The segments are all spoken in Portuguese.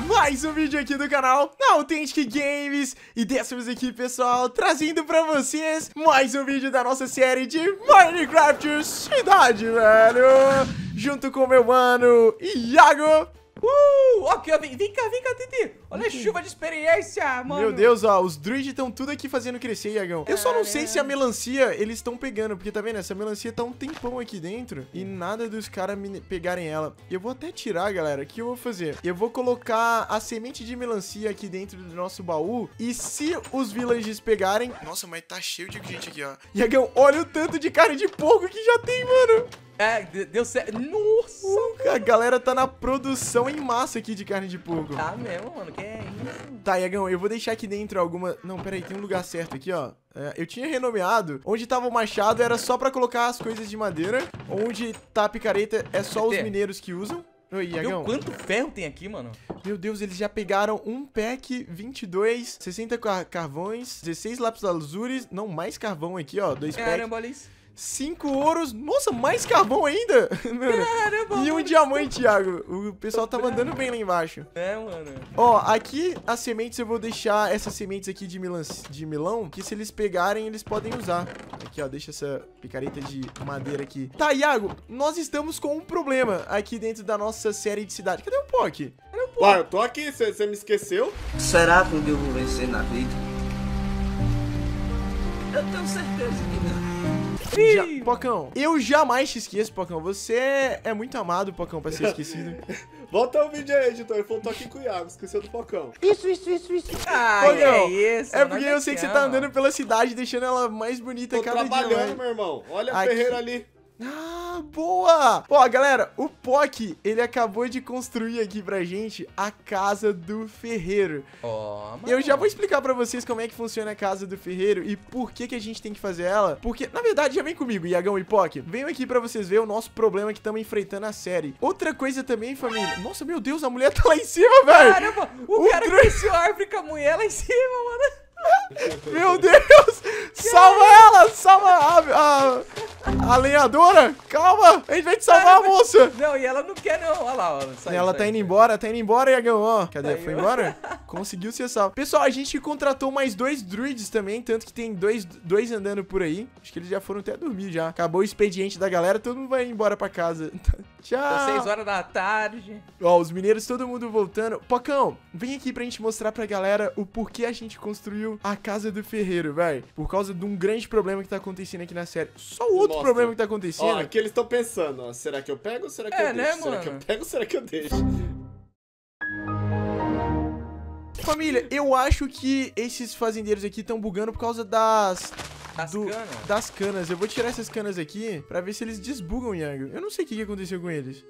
mais um vídeo aqui do canal Authentic Games E dessa vez aqui, pessoal, trazendo pra vocês mais um vídeo da nossa série de Minecraft Cidade, velho Junto com meu mano, Iago Uh! Ok, vem, vem cá, vem cá, Titi. Olha a chuva de experiência, mano. Meu Deus, ó, os druids estão tudo aqui fazendo crescer, Iagão. Eu só não sei se a melancia eles estão pegando, porque tá vendo? Essa melancia tá um tempão aqui dentro e hum. nada dos caras pegarem ela. Eu vou até tirar, galera. O que eu vou fazer? Eu vou colocar a semente de melancia aqui dentro do nosso baú e se os villages pegarem... Nossa, mas tá cheio de gente aqui, ó. Iagão, olha o tanto de cara de porco que já tem, mano. É, deu certo. Nossa! Uh, a galera tá na produção em massa aqui de carne de porco. Tá mesmo, mano. Que é isso? Tá, Iagão, eu vou deixar aqui dentro alguma... Não, peraí, tem um lugar certo aqui, ó. É, eu tinha renomeado. Onde tava o machado era só pra colocar as coisas de madeira. Onde tá a picareta é só os mineiros que usam. Oi, Iagão. Meu, quanto ferro tem aqui, mano? Meu Deus, eles já pegaram um pack, 22, 60 car carvões, 16 lápis azures, Não, mais carvão aqui, ó. Dois packs. Cinco ouros. Nossa, mais carvão ainda. Caramba, e um diamante, Thiago. O pessoal tá mandando bem lá embaixo. É, mano. Ó, aqui as sementes eu vou deixar essas sementes aqui de, milan, de milão, que se eles pegarem, eles podem usar. Aqui, ó, deixa essa picareta de madeira aqui. Tá, Iago, nós estamos com um problema aqui dentro da nossa série de cidade. Cadê o Pok? Cadê o Pock? Uai, eu tô aqui, você me esqueceu? Será que eu vou vencer na vida? Eu tenho certeza que não. Já, Pocão, eu jamais te esqueço, Pocão. Você é muito amado, Pocão, pra ser esquecido. Volta o vídeo aí, editor. Eu tô aqui com o Iago, esqueceu do Pocão. Isso, isso, isso, isso. Ah, Pocão, é, é isso. É porque eu sei que você tá andando pela cidade, deixando ela mais bonita tô cada dia. Tô trabalhando, meu irmão. Olha aqui. a Ferreira ali. Ah, boa! Ó, galera, o Pock, ele acabou de construir aqui pra gente a Casa do Ferreiro. Ó, oh, Eu já vou explicar pra vocês como é que funciona a Casa do Ferreiro e por que que a gente tem que fazer ela. Porque, na verdade, já vem comigo, Iagão e Pock. Venho aqui pra vocês verem o nosso problema que estamos enfrentando a série. Outra coisa também, família... Nossa, meu Deus, a mulher tá lá em cima, velho! Caramba, o, o cara cresceu a árvore com a mulher lá em cima, mano! meu Deus! Salva ela! Salva a, a, a lenhadora! Calma! A gente vai te salvar, Cara, moça! Não, e ela não quer não. Olha lá, ó. Sai, ela sai, tá indo sai. embora, tá indo embora, Iagão. Ó, cadê? Saiu. Foi embora? Conseguiu ser salvo. Pessoal, a gente contratou mais dois druids também, tanto que tem dois, dois andando por aí. Acho que eles já foram até dormir já. Acabou o expediente da galera, todo mundo vai embora pra casa. Tá, tchau! Tá seis horas da tarde. Ó, os mineiros, todo mundo voltando. Pocão, vem aqui pra gente mostrar pra galera o porquê a gente construiu a casa do ferreiro, vai. Por causa causa de um grande problema que tá acontecendo aqui na série. Só outro problema que tá acontecendo. Ó, que eles estão pensando, ó, será que eu pego ou será que é, eu deixo? Né, será que eu pego ou será que eu deixo? Família, eu acho que esses fazendeiros aqui estão bugando por causa das das, do, canas. das canas. Eu vou tirar essas canas aqui pra ver se eles desbugam, Yang. Eu não sei o que aconteceu com eles.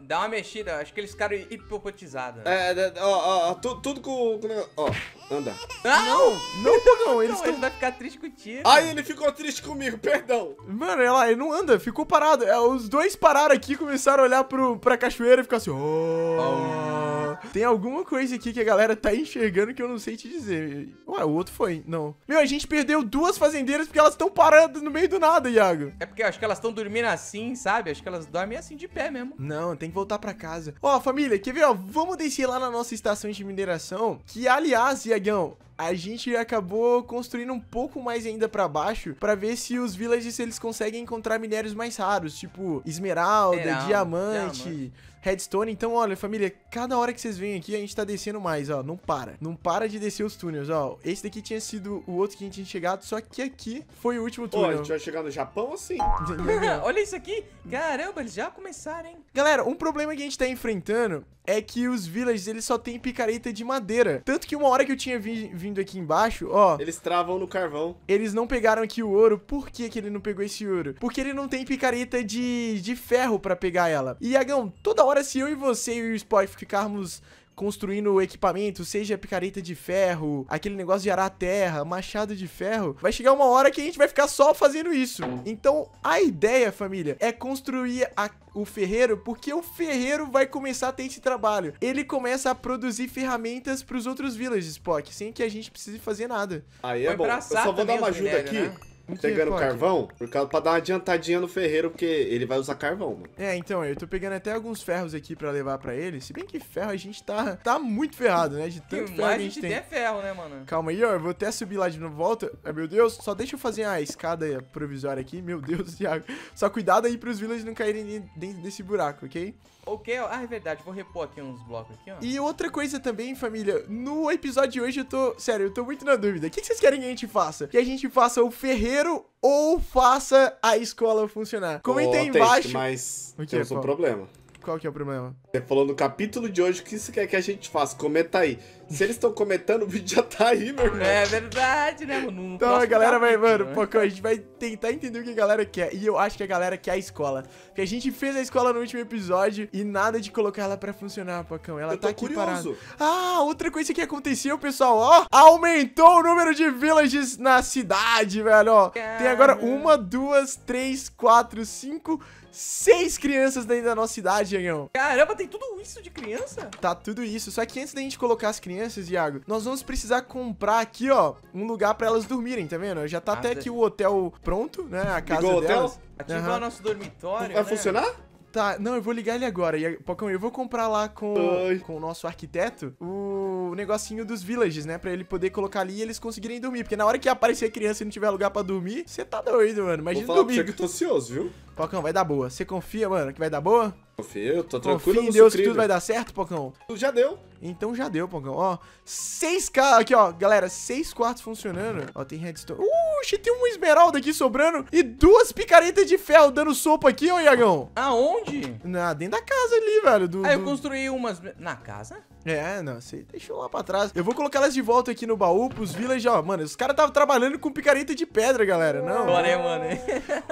Dá uma mexida, acho que eles ficaram hipnotizados. Né? É, é, é ó, ó, tu, tudo com, com. Ó, anda. Ah, não! Não, não, não eles não, ele vai ficar triste contigo. Ai, ele ficou triste comigo, perdão. Mano, ela, ele não anda, ficou parado. É, os dois pararam aqui, começaram a olhar pro, pra cachoeira e ficaram assim. oh. oh tem alguma coisa aqui que a galera tá enxergando que eu não sei te dizer. Ué, o outro foi. Não. Meu, a gente perdeu duas fazendeiras porque elas estão parando no meio do nada, Iago. É porque acho que elas estão dormindo assim, sabe? Acho que elas dormem assim de pé mesmo. Não, tem que voltar pra casa. Ó, família, quer ver? Ó, vamos descer lá na nossa estação de mineração. Que, aliás, Iagão, a gente acabou construindo um pouco mais ainda para baixo para ver se os villages eles conseguem encontrar minérios mais raros, tipo esmeralda, diamante, diamante redstone. Então, olha, família, cada hora que vocês vêm aqui, a gente tá descendo mais, ó. Não para. Não para de descer os túneis, ó. Esse daqui tinha sido o outro que a gente tinha chegado, só que aqui foi o último túnel. Ó, a gente vai chegar no Japão assim? olha isso aqui. Caramba, eles já começaram, hein? Galera, um problema que a gente tá enfrentando é que os villages, eles só têm picareta de madeira. Tanto que uma hora que eu tinha vindo aqui embaixo, ó... Eles travam no carvão. Eles não pegaram aqui o ouro. Por que que ele não pegou esse ouro? Porque ele não tem picareta de, de ferro pra pegar ela. E, Iagão, toda hora hora se eu e você e o Spock ficarmos construindo equipamento, seja picareta de ferro, aquele negócio de arar terra, machado de ferro, vai chegar uma hora que a gente vai ficar só fazendo isso. Então, a ideia, família, é construir a, o ferreiro, porque o ferreiro vai começar a ter esse trabalho. Ele começa a produzir ferramentas para os outros villages, Spock, sem que a gente precise fazer nada. Aí é vai bom. Eu só vou dar uma ajuda minério, aqui. Né? pegando pode? carvão, por causa para dar uma adiantadinha no ferreiro, porque ele vai usar carvão, mano. É, então, eu tô pegando até alguns ferros aqui para levar para ele. Se bem que ferro a gente tá tá muito ferrado, né? De tanto ferro a gente, tem. ferro, né, mano? Calma aí, ó, eu vou até subir lá de novo, volta. Ai, meu Deus, só deixa eu fazer a escada provisória aqui. Meu Deus, Thiago. Só cuidado aí pros villagers não caírem dentro desse buraco, OK? Ok, ó. Ah, é verdade. Vou repor aqui uns blocos aqui, ó. E outra coisa também, família. No episódio de hoje eu tô... Sério, eu tô muito na dúvida. O que, vocês querem que a gente faça? Que a gente faça o ferreiro ou faça a escola funcionar? Comenta aí embaixo. mas o que temos é um problema. Qual que é o problema? Você falou no capítulo de hoje o que você quer que a gente faça. Comenta aí. Se eles estão comentando, o vídeo já tá aí, meu irmão. É verdade, né, mano? então a galera vai, mano, né? Pocão, a gente vai tentar entender o que a galera quer. E eu acho que a galera quer a escola. Porque a gente fez a escola no último episódio e nada de colocar ela pra funcionar, Pocão. Ela eu tá aqui curioso. parada. Ah, outra coisa que aconteceu, pessoal, ó. Aumentou o número de villages na cidade, velho, ó. Caramba. Tem agora uma, duas, três, quatro, cinco seis crianças dentro da nossa cidade, Anhão. Caramba, tem tudo isso de criança? Tá tudo isso. Só que antes da gente colocar as crianças, crianças, Iago, nós vamos precisar comprar aqui, ó, um lugar para elas dormirem, tá vendo? Já tá ah, até tá. aqui o hotel pronto, né? A casa Ligou delas. Hotel? Ativar uhum. nosso dormitório. Vai né? funcionar? Tá, não, eu vou ligar ele agora. E, Pocão, eu vou comprar lá com, com o nosso arquiteto o negocinho dos villages, né? Pra ele poder colocar ali e eles conseguirem dormir. Porque na hora que aparecer criança e não tiver lugar pra dormir, você tá doido, mano. Imagina vou falar dormir. que eu tô ansioso, viu? Pocão, vai dar boa. Você confia, mano, que vai dar boa? Confio, eu tô tranquilo. Confia em Deus que tudo vai dar certo, Pocão? Já deu. Então já deu, Pongão. Ó, seis caras. aqui, ó. Galera, seis quartos funcionando. Ó, tem redstone. Uh, tem uma esmeralda aqui sobrando e duas picaretas de ferro dando sopa aqui, ó, Iagão. Aonde? Na, dentro da casa ali, velho. Do, ah, eu do... construí umas... Na casa? É, não, você deixou lá pra trás. Eu vou colocar elas de volta aqui no baú pros village, ó. Mano, os caras estavam trabalhando com picareta de pedra, galera, não? Bora é, mano.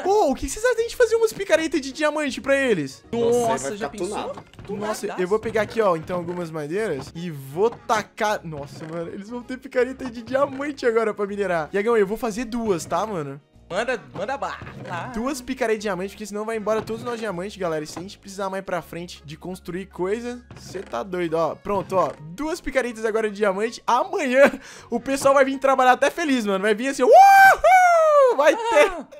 Pô, o que vocês acham de fazer umas picaretas de diamante pra eles? Nossa, Nossa já pensou? Tunado. Do Nossa, nada. eu vou pegar aqui, ó, então algumas madeiras e vou tacar... Nossa, mano, eles vão ter picareta de diamante agora pra minerar. Iagão, eu vou fazer duas, tá, mano? Manda, manda barra. Tá. Duas picaretas de diamante, porque senão vai embora todos os nossos diamantes, galera. E se a gente precisar mais pra frente de construir coisa, você tá doido, ó. Pronto, ó. Duas picaretas agora de diamante. Amanhã o pessoal vai vir trabalhar até feliz, mano. Vai vir assim, uhul! Vai ah,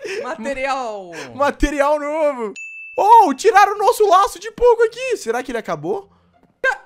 ter... Ah, material! material novo! Oh, tiraram o nosso laço de pouco aqui. Será que ele acabou? É,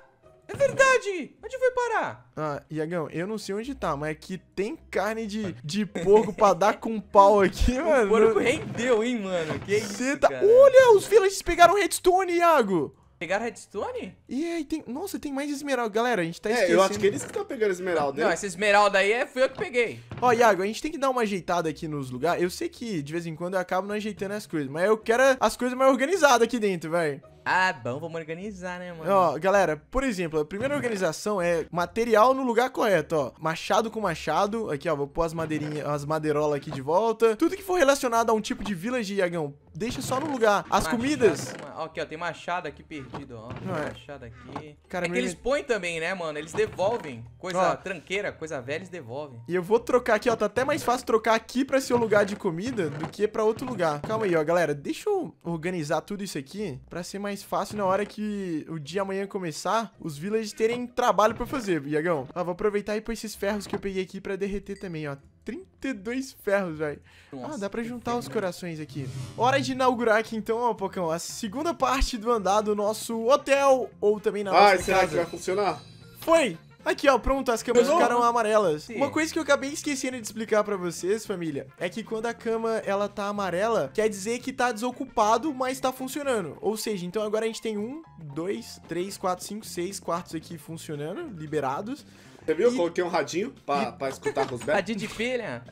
é verdade! Onde foi parar? Ah, Iagão, eu não sei onde tá, mas aqui tem carne de, de porco pra dar com pau aqui, mano. O porco rendeu, hein, mano? Que isso, tá... Olha, os villagers pegaram redstone, Iago! Pegaram redstone? E aí tem. Nossa, tem mais esmeralda. Galera, a gente tá é, esquecendo. É, eu acho que eles estão pegando esmeralda. Né? Não, essa esmeralda aí é, fui eu que peguei. Ó, Iago, a gente tem que dar uma ajeitada aqui nos lugares. Eu sei que de vez em quando eu acabo não ajeitando as coisas, mas eu quero as coisas mais organizadas aqui dentro, velho. Ah, bom, vamos organizar, né, mano? Ó, galera, por exemplo, a primeira organização é material no lugar correto, ó. Machado com machado. Aqui, ó, vou pôr as madeirinhas, as madeirolas aqui de volta. Tudo que for relacionado a um tipo de village, Iagão, deixa só no lugar. As machado, comidas. Ó, aqui, ó, tem machado aqui perdido, ó. Não tem é. Machado aqui. Cara, é que eles põem também, né, mano? Eles devolvem. Coisa ó. tranqueira, coisa velha, eles devolvem. E eu vou trocar aqui, ó. Tá até mais fácil trocar aqui pra ser o lugar de comida do que pra outro lugar. Calma aí, ó, galera. Deixa eu organizar tudo isso aqui pra ser mais mais fácil na hora que o dia amanhã começar, os villagers terem trabalho pra fazer, Iagão. Ah, vou aproveitar e pôr esses ferros que eu peguei aqui pra derreter também, ó. 32 ferros, velho. Ah, dá pra juntar os né? corações aqui. Hora de inaugurar aqui, então, ó, Pocão, a segunda parte do andar do nosso hotel, ou também na ah, nossa será casa. que vai funcionar? Foi! Aqui, ó, pronto, as camas ficaram amarelas. Sim. Uma coisa que eu acabei esquecendo de explicar pra vocês, família, é que quando a cama, ela tá amarela, quer dizer que tá desocupado, mas tá funcionando. Ou seja, então agora a gente tem um, dois, três, quatro, cinco, seis quartos aqui funcionando, liberados. Você viu? E... Eu coloquei um radinho pra, e... pra escutar os Radinho de filha.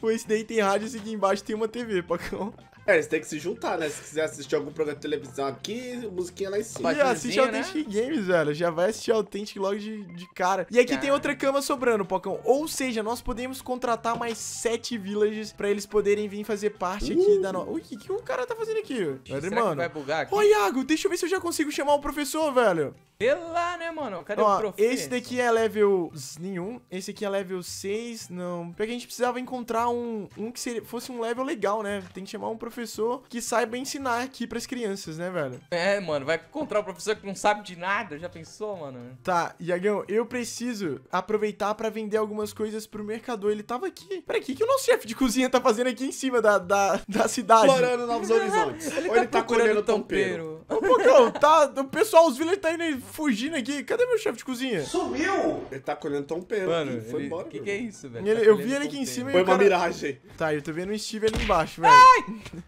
Pois daí tem rádio e aqui embaixo tem uma TV, Pacão. É, eles têm que se juntar, né? Se quiser assistir algum programa de televisão aqui, musiquinha lá em cima. E assiste né? Authentic Games, velho. Já vai assistir Authentic logo de, de cara. E aqui cara. tem outra cama sobrando, Pocão. Ou seja, nós podemos contratar mais sete villages pra eles poderem vir fazer parte uh. aqui da nossa... Ui, o que, o cara tá fazendo aqui? Velho, mano. vai bugar aqui? Ô, Iago, deixa eu ver se eu já consigo chamar o professor, velho. Vê lá, né, mano? Cadê Ó, o professor? Esse daqui é level nenhum. Esse aqui é level 6, não. Porque a gente precisava encontrar um, um que seria, fosse um level legal, né? Tem que chamar um professor professor que saiba ensinar aqui pras crianças, né, velho? É, mano, vai encontrar o professor que não sabe de nada, já pensou, mano? Tá, Iagão, eu preciso aproveitar pra vender algumas coisas pro mercador. Ele tava aqui. Peraí, o que, que o nosso chefe de cozinha tá fazendo aqui em cima da, da, da cidade? Explorando novos horizontes. ele Ou tá ele tá, tá colhendo tampeiro. Ô, Pocão, tá. O pessoal, os villagers tá indo fugindo aqui. Cadê meu chefe de cozinha? Sumiu! Ele tá colhendo tampeiro. Mano, ele, foi embora. O que, que, é isso, velho? Ele, tá eu vi ele aqui em cima foi e. Foi uma cara... miragem. Tá, eu tô vendo o Steve ali embaixo, velho. Ai!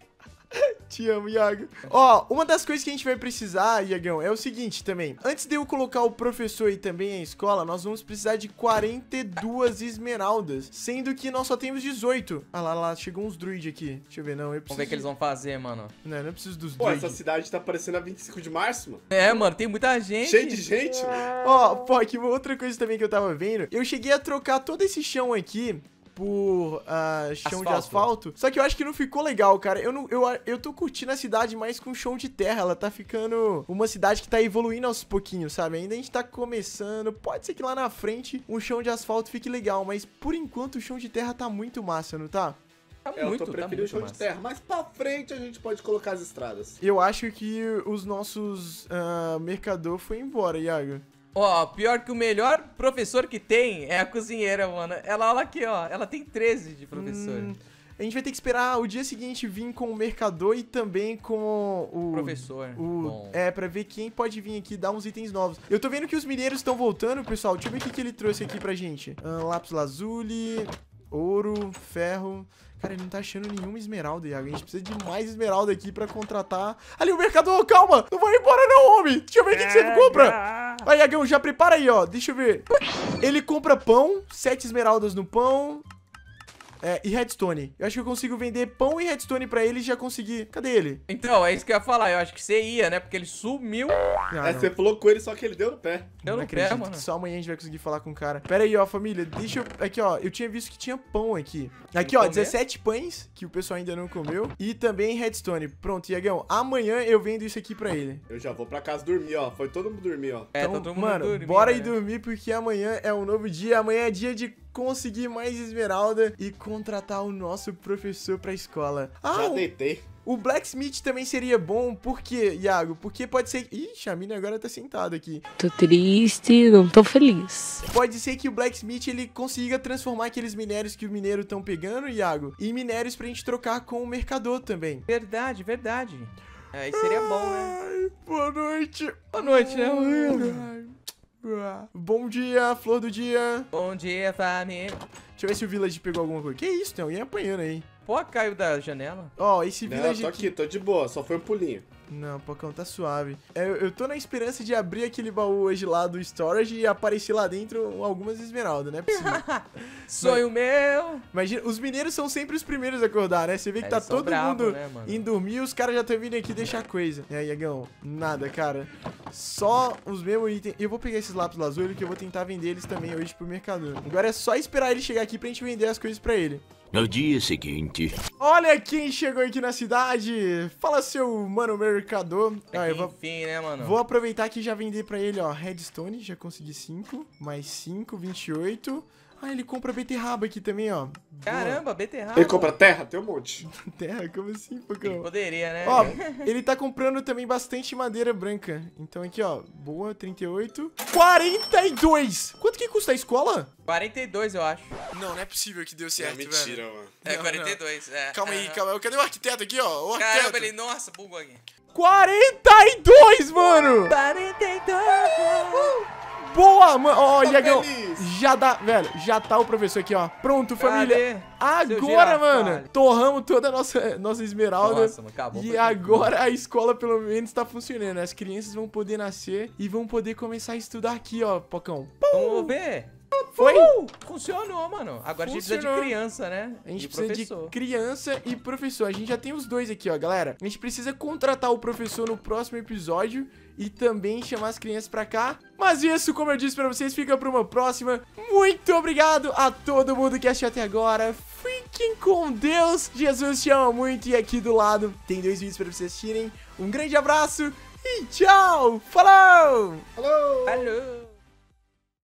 Te amo, Iago. Ó, uma das coisas que a gente vai precisar, Iagão, é o seguinte também. Antes de eu colocar o professor aí também a escola, nós vamos precisar de 42 esmeraldas. Sendo que nós só temos 18. Ah lá, lá, chegou uns druid aqui. Deixa eu ver, não, eu preciso... Vamos ver o que eles vão fazer, mano. Não, eu não é preciso dos druid. Pô, essa cidade tá parecendo a 25 de março, mano. É, mano, tem muita gente. Cheio de gente. Ó, pô, aqui outra coisa também que eu tava vendo. Eu cheguei a trocar todo esse chão aqui por uh, chão asfalto. de asfalto. Só que eu acho que não ficou legal, cara. Eu, não, eu, eu tô curtindo a cidade mais com chão de terra. Ela tá ficando uma cidade que tá evoluindo aos pouquinhos, sabe? Ainda a gente tá começando. Pode ser que lá na frente um chão de asfalto fique legal, mas por enquanto o chão de terra tá muito massa, não tá? Tá é, muito, eu tô tá preferindo tá o chão massa. de terra, mas pra frente a gente pode colocar as estradas. Eu acho que os nossos uh, mercador foi embora, Iago. Ó, oh, pior que o melhor professor que tem é a cozinheira, mano. Ela, olha aqui, ó. Ela tem 13 de professor. Hum, a gente vai ter que esperar o dia seguinte vir com o mercador e também com o. Professor. O, Bom. é, pra ver quem pode vir aqui dar uns itens novos. Eu tô vendo que os mineiros estão voltando, pessoal. Deixa eu ver o que, que ele trouxe aqui pra gente. Uh, lápis lazuli, ouro, ferro. Cara, ele não tá achando nenhuma esmeralda, Iago. A gente precisa de mais esmeralda aqui pra contratar. Ali o mercador, calma! Não vai embora não, homem! Deixa eu ver o que, que você é compra. Vai, Iagão, já prepara aí, ó. Deixa eu ver. Ele compra pão, sete esmeraldas no pão. É, e redstone. Eu acho que eu consigo vender pão e redstone pra ele e já conseguir. Cadê ele? Então, é isso que eu ia falar. Eu acho que você ia, né? Porque ele sumiu. Ah, é, você pulou com ele, só que ele deu no pé. Eu não, não acredito mano. só amanhã a gente vai conseguir falar com o cara. Pera aí, ó, família, deixa eu... Aqui, ó, eu tinha visto que tinha pão aqui. Aqui, ó, 17 pães, que o pessoal ainda não comeu. E também redstone. Pronto, Iagão, amanhã eu vendo isso aqui pra ele. Eu já vou pra casa dormir, ó. Foi todo mundo dormir, ó. É, então, tá todo mundo mano, dormir, bora né? ir dormir, porque amanhã é um novo dia. Amanhã é dia de conseguir mais esmeralda e contratar o nosso professor pra escola. Ah, já deitei. O Blacksmith também seria bom, por quê, Iago? Porque pode ser. Ixi, a mina agora tá sentada aqui. Tô triste, não tô feliz. Pode ser que o Blacksmith ele consiga transformar aqueles minérios que o mineiro estão pegando, Iago, em minérios pra gente trocar com o mercador também. Verdade, verdade. Aí seria Ai, bom, né? Boa noite. Boa noite, né, mano? Bom dia, flor do dia. Bom dia, família. Deixa eu ver se o Village pegou alguma coisa. Que isso, tem alguém apanhando aí. Pô, caiu da janela. Ó, oh, esse Não, village. Não, tô aqui, tô de boa, só foi um pulinho. Não, Pocão, tá suave. É, eu, eu, tô na esperança de abrir aquele baú hoje lá do storage e aparecer lá dentro algumas esmeraldas, né? Sonho meu! Imagina, os mineiros são sempre os primeiros a acordar, né? Você vê que é, tá todo bravo, mundo né, indo dormir e os caras já estão vindo aqui deixar coisa. E aí, Iagão, nada, cara. Só os mesmos itens. Eu vou pegar esses lápis lazuli que eu vou tentar vender eles também hoje pro mercador. Agora é só esperar ele chegar aqui pra gente vender as coisas pra ele. No dia seguinte... Olha quem chegou aqui na cidade! Fala, seu mano mercador! É ah, vou... Enfim, né, mano? Vou aproveitar que já vender pra ele, ó, redstone, já consegui 5, mais 5, 28... Ah, ele compra beterraba aqui também, ó. Caramba, beterraba. Ele compra terra? Tem um monte. terra? Como assim, Pocão? Ele poderia, né? Ó, ele tá comprando também bastante madeira branca. Então aqui, ó. Boa, 38. 42! Quanto que custa a escola? 42, eu acho. Não, não é possível que deu certo, é mentira, velho. mano. É, não, 42, não. é. Calma aí, calma aí. Cadê o arquiteto aqui, ó? O arquiteto. Caramba, ele... Nossa, bugou aqui. 42, mano! 42! Né? Uh! Boa, mano. Olha, Já dá, velho, já tá o professor aqui, ó. Pronto, família. Cadê? Agora, mano, vale. torramos toda a nossa, nossa esmeralda. Nossa, acabou. E agora a escola, pelo menos, tá funcionando. As crianças vão poder nascer e vão poder começar a estudar aqui, ó, Pocão. Pum. Vamos ver. Foi? funcionou, mano. Agora funcionou. a gente precisa de criança, né? A gente e precisa professor. de criança e professor. A gente já tem os dois aqui, ó, galera. A gente precisa contratar o professor no próximo episódio e também chamar as crianças pra cá. Mas isso, como eu disse pra vocês, fica pra uma próxima. Muito obrigado a todo mundo que assistiu até agora. Fiquem com Deus. Jesus te ama muito. E aqui do lado tem dois vídeos pra vocês assistirem. Um grande abraço e tchau. Falou! Falou! Falou!